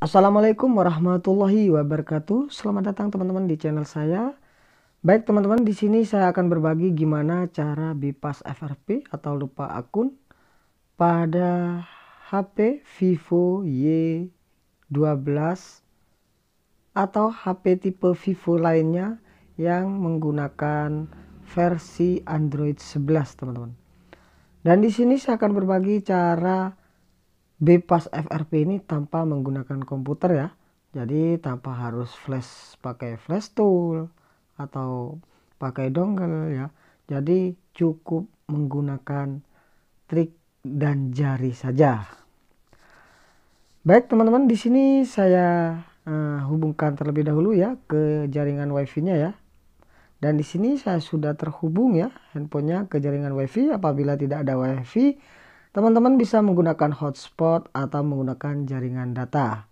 Assalamualaikum warahmatullahi wabarakatuh. Selamat datang teman-teman di channel saya. Baik teman-teman, di sini saya akan berbagi gimana cara bypass FRP atau lupa akun pada HP Vivo Y12 atau HP tipe Vivo lainnya yang menggunakan versi Android 11 teman-teman. Dan di sini saya akan berbagi cara bypass FRP ini tanpa menggunakan komputer ya jadi tanpa harus flash pakai flash tool atau pakai dongle ya jadi cukup menggunakan trik dan jari saja baik teman-teman di sini saya uh, hubungkan terlebih dahulu ya ke jaringan wifi nya ya dan di sini saya sudah terhubung ya handphonenya ke jaringan wifi apabila tidak ada wifi Teman-teman bisa menggunakan hotspot atau menggunakan jaringan data.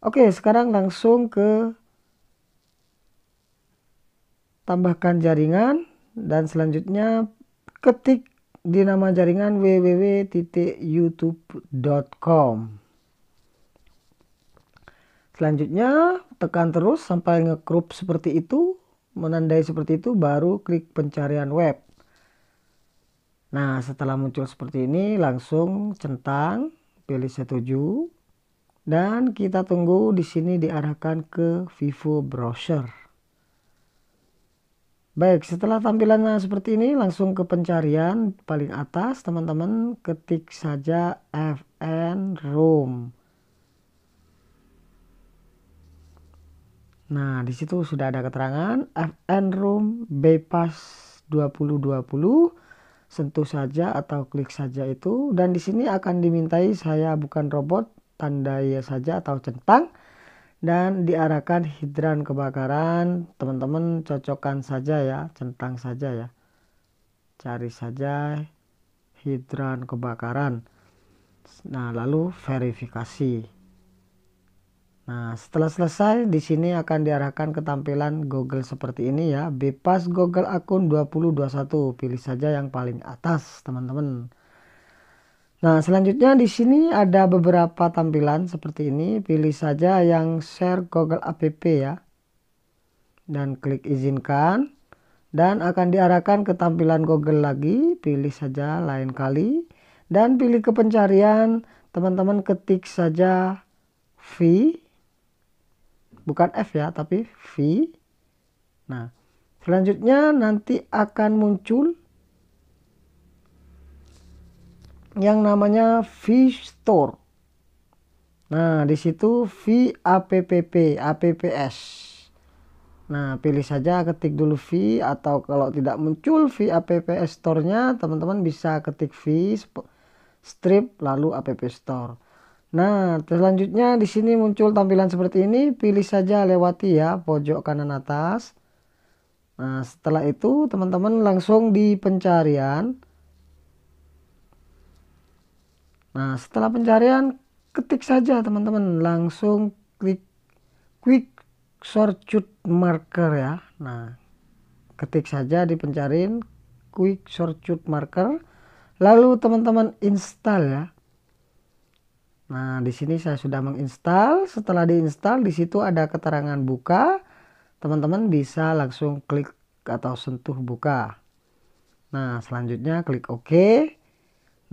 Oke, sekarang langsung ke tambahkan jaringan dan selanjutnya ketik di nama jaringan www.youtube.com. Selanjutnya tekan terus sampai ngekrup seperti itu, menandai seperti itu baru klik pencarian web. Nah, setelah muncul seperti ini, langsung centang, pilih setuju, dan kita tunggu di sini diarahkan ke Vivo Browser. Baik, setelah tampilannya seperti ini, langsung ke pencarian paling atas, teman-teman ketik saja FN Room. Nah, di situ sudah ada keterangan FN Room Bypass 2020 sentuh saja atau klik saja itu dan di sini akan dimintai saya bukan robot tandai saja atau centang dan diarahkan hidran kebakaran teman-teman cocokkan saja ya centang saja ya cari saja hidran kebakaran nah lalu verifikasi Nah, setelah selesai di sini akan diarahkan ke tampilan Google seperti ini ya. Bebas Google akun 2021. Pilih saja yang paling atas, teman-teman. Nah, selanjutnya di sini ada beberapa tampilan seperti ini. Pilih saja yang share Google App ya. Dan klik izinkan. Dan akan diarahkan ke tampilan Google lagi. Pilih saja lain kali. Dan pilih ke pencarian. Teman-teman ketik saja V bukan F ya tapi V nah selanjutnya nanti akan muncul yang namanya nah, V store nah disitu V APPP APPS nah pilih saja ketik dulu V atau kalau tidak muncul V APPS store nya teman-teman bisa ketik V strip lalu APP store Nah, selanjutnya di sini muncul tampilan seperti ini. Pilih saja lewati ya pojok kanan atas. Nah, setelah itu teman-teman langsung di pencarian. Nah, setelah pencarian ketik saja teman-teman langsung klik quick shortcut marker ya. Nah, ketik saja di pencarian quick shortcut marker. Lalu teman-teman install ya. Nah, di sini saya sudah menginstal. Setelah diinstal, di situ ada keterangan buka. Teman-teman bisa langsung klik atau sentuh buka. Nah, selanjutnya klik OK.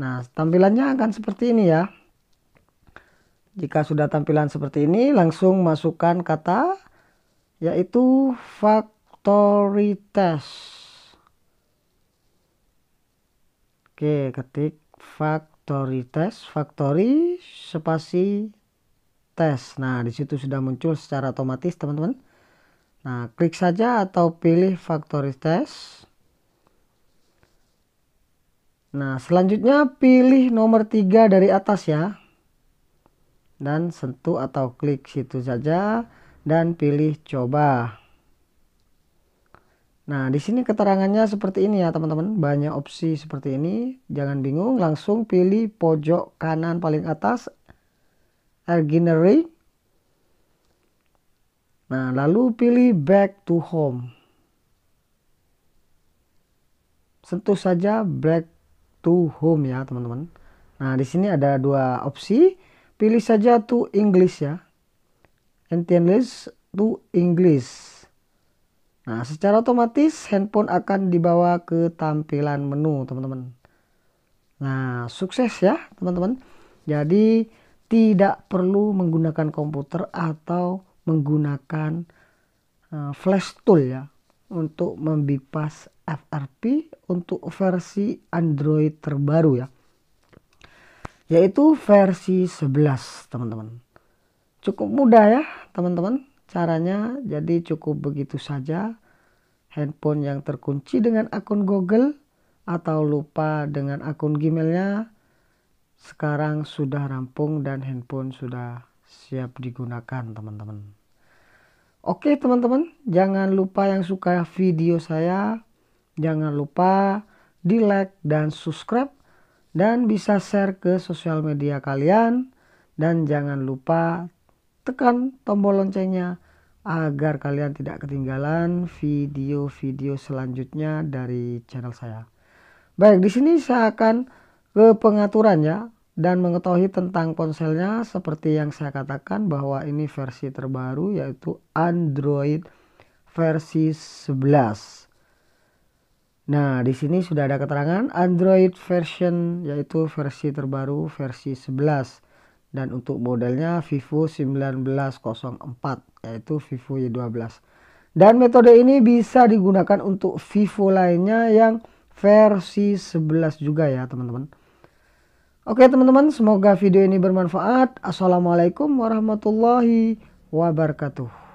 Nah, tampilannya akan seperti ini ya. Jika sudah tampilan seperti ini, langsung masukkan kata yaitu factory test. Oke, ketik fact factory test factory spasi test nah disitu sudah muncul secara otomatis teman-teman nah klik saja atau pilih factory test nah selanjutnya pilih nomor tiga dari atas ya dan sentuh atau klik situ saja dan pilih coba Nah, di sini keterangannya seperti ini ya, teman-teman. Banyak opsi seperti ini. Jangan bingung, langsung pilih pojok kanan paling atas Ergenery. Nah, lalu pilih back to home. Sentuh saja back to home ya, teman-teman. Nah, di sini ada dua opsi. Pilih saja to English ya. english to English. Nah, secara otomatis handphone akan dibawa ke tampilan menu, teman-teman. Nah, sukses ya, teman-teman. Jadi, tidak perlu menggunakan komputer atau menggunakan uh, flash tool ya untuk membipas FRP untuk versi Android terbaru ya. Yaitu versi 11, teman-teman. Cukup mudah ya, teman-teman. Caranya jadi cukup begitu saja. Handphone yang terkunci dengan akun Google atau lupa dengan akun Gmailnya sekarang sudah rampung dan handphone sudah siap digunakan teman-teman. Oke teman-teman, jangan lupa yang suka video saya, jangan lupa di like dan subscribe dan bisa share ke sosial media kalian dan jangan lupa tekan tombol loncengnya agar kalian tidak ketinggalan video-video selanjutnya dari channel saya. Baik, di sini saya akan ke pengaturan ya dan mengetahui tentang ponselnya seperti yang saya katakan bahwa ini versi terbaru yaitu Android versi 11. Nah, di sini sudah ada keterangan Android version yaitu versi terbaru versi 11 dan untuk modelnya Vivo 1904 yaitu Vivo Y12 dan metode ini bisa digunakan untuk Vivo lainnya yang versi 11 juga ya teman-teman Oke teman-teman semoga video ini bermanfaat Assalamualaikum warahmatullahi wabarakatuh